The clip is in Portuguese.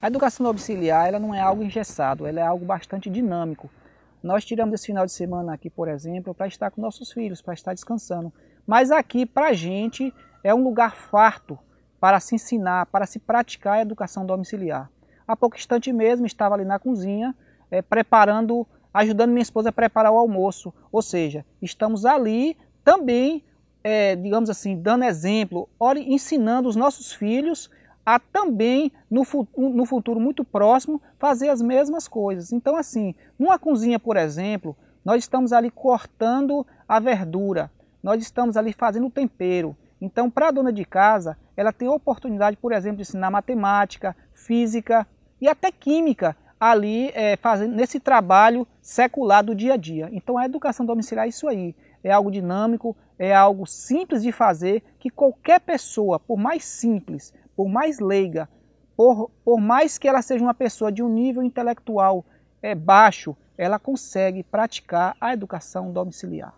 A educação domiciliar ela não é algo engessado, ela é algo bastante dinâmico. Nós tiramos esse final de semana aqui, por exemplo, para estar com nossos filhos, para estar descansando. Mas aqui, para a gente, é um lugar farto para se ensinar, para se praticar a educação domiciliar. Há pouco instante mesmo, estava ali na cozinha, é, preparando, ajudando minha esposa a preparar o almoço. Ou seja, estamos ali também, é, digamos assim, dando exemplo, ensinando os nossos filhos a também no, no futuro muito próximo fazer as mesmas coisas. Então, assim, numa cozinha, por exemplo, nós estamos ali cortando a verdura, nós estamos ali fazendo o tempero. Então, para a dona de casa, ela tem a oportunidade, por exemplo, de ensinar matemática, física e até química ali é, fazendo, nesse trabalho secular do dia a dia. Então, a educação domiciliar é isso aí. É algo dinâmico, é algo simples de fazer, que qualquer pessoa, por mais simples, por mais leiga, por, por mais que ela seja uma pessoa de um nível intelectual é, baixo, ela consegue praticar a educação domiciliar.